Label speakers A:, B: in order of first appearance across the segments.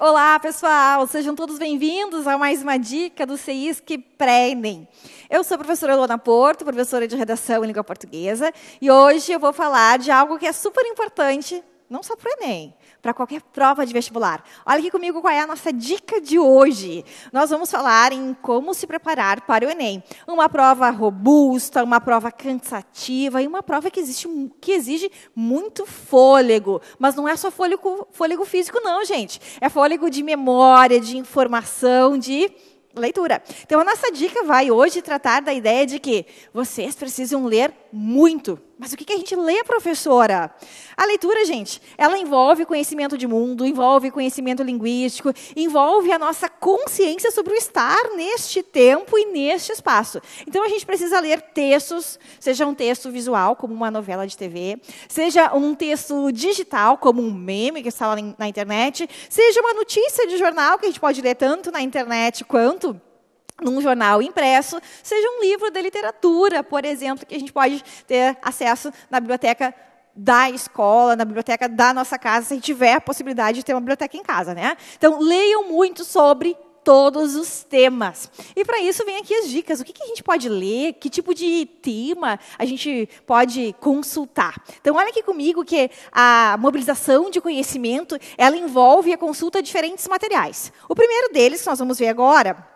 A: Olá, pessoal! Sejam todos bem-vindos a mais uma dica do CIS que prendem. Eu sou a professora Luana Porto, professora de redação em língua portuguesa, e hoje eu vou falar de algo que é super importante não só para o Enem, para qualquer prova de vestibular. Olha aqui comigo qual é a nossa dica de hoje. Nós vamos falar em como se preparar para o Enem. Uma prova robusta, uma prova cansativa e uma prova que, existe, que exige muito fôlego. Mas não é só fôlego, fôlego físico, não, gente. É fôlego de memória, de informação, de leitura. Então, a nossa dica vai hoje tratar da ideia de que vocês precisam ler muito mas o que a gente lê, professora? A leitura, gente, ela envolve conhecimento de mundo, envolve conhecimento linguístico, envolve a nossa consciência sobre o estar neste tempo e neste espaço. Então a gente precisa ler textos, seja um texto visual, como uma novela de TV, seja um texto digital, como um meme que está lá na internet, seja uma notícia de jornal que a gente pode ler tanto na internet quanto num jornal impresso, seja um livro de literatura, por exemplo, que a gente pode ter acesso na biblioteca da escola, na biblioteca da nossa casa, se a gente tiver a possibilidade de ter uma biblioteca em casa, né? Então, leiam muito sobre todos os temas. E para isso vem aqui as dicas. O que, que, a gente pode ler? Que tipo de tema a gente pode consultar? Então, olha aqui comigo que a mobilização de conhecimento ela envolve a consulta de diferentes materiais. O primeiro deles, que nós vamos ver agora,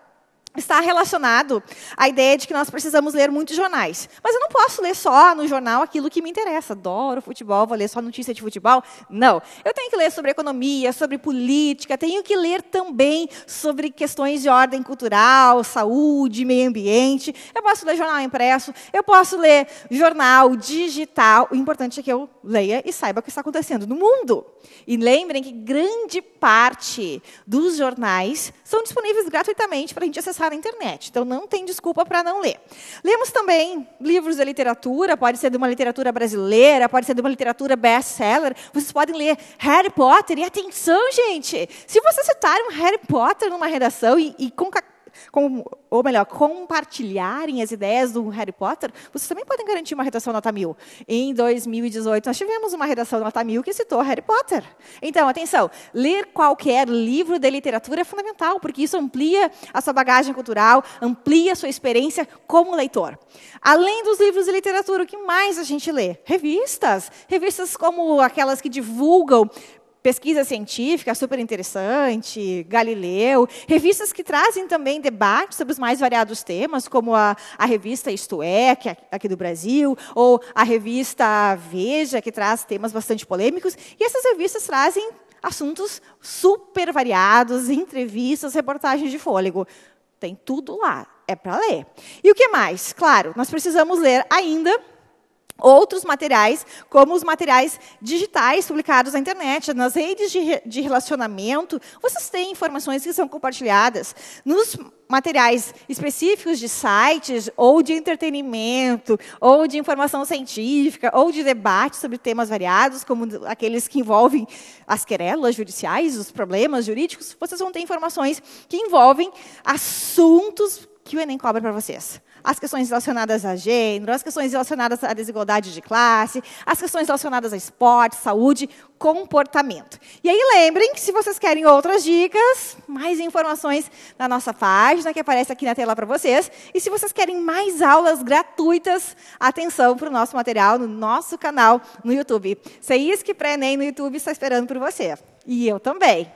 A: está relacionado à ideia de que nós precisamos ler muitos jornais. Mas eu não posso ler só no jornal aquilo que me interessa. Adoro futebol, vou ler só notícia de futebol. Não. Eu tenho que ler sobre economia, sobre política, tenho que ler também sobre questões de ordem cultural, saúde, meio ambiente. Eu posso ler jornal impresso, eu posso ler jornal digital. O importante é que eu leia e saiba o que está acontecendo no mundo. E lembrem que grande parte dos jornais são disponíveis gratuitamente para a gente acessar na internet. Então não tem desculpa para não ler. Lemos também livros de literatura, pode ser de uma literatura brasileira, pode ser de uma literatura best-seller. Vocês podem ler Harry Potter. E atenção, gente, se vocês citarem Harry Potter numa redação e, e conca com, ou melhor, compartilharem as ideias do Harry Potter, vocês também podem garantir uma redação nota mil. Em 2018, nós tivemos uma redação nota mil que citou Harry Potter. Então, atenção, ler qualquer livro de literatura é fundamental, porque isso amplia a sua bagagem cultural, amplia a sua experiência como leitor. Além dos livros de literatura, o que mais a gente lê? Revistas. Revistas como aquelas que divulgam pesquisa científica, super interessante, Galileu, revistas que trazem também debates sobre os mais variados temas, como a, a revista Isto É, que é aqui do Brasil, ou a revista Veja, que traz temas bastante polêmicos. E essas revistas trazem assuntos super variados, entrevistas, reportagens de fôlego. Tem tudo lá, é para ler. E o que mais? Claro, nós precisamos ler ainda outros materiais, como os materiais digitais publicados na internet, nas redes de, de, relacionamento, vocês têm informações que são compartilhadas nos materiais específicos de sites ou de entretenimento, ou de informação científica, ou de debate sobre temas variados, como aqueles que envolvem as querelas judiciais, os problemas jurídicos, vocês vão ter informações que envolvem assuntos que o Enem cobra para vocês as questões relacionadas a gênero, as questões relacionadas à desigualdade de classe, as questões relacionadas a esporte, saúde, comportamento. E aí lembrem que se vocês querem outras dicas, mais informações na nossa página que aparece aqui na tela para vocês. E se vocês querem mais aulas gratuitas, atenção para o nosso material no nosso canal no YouTube. CEISC pré-ENEM no YouTube está esperando por você. E eu também.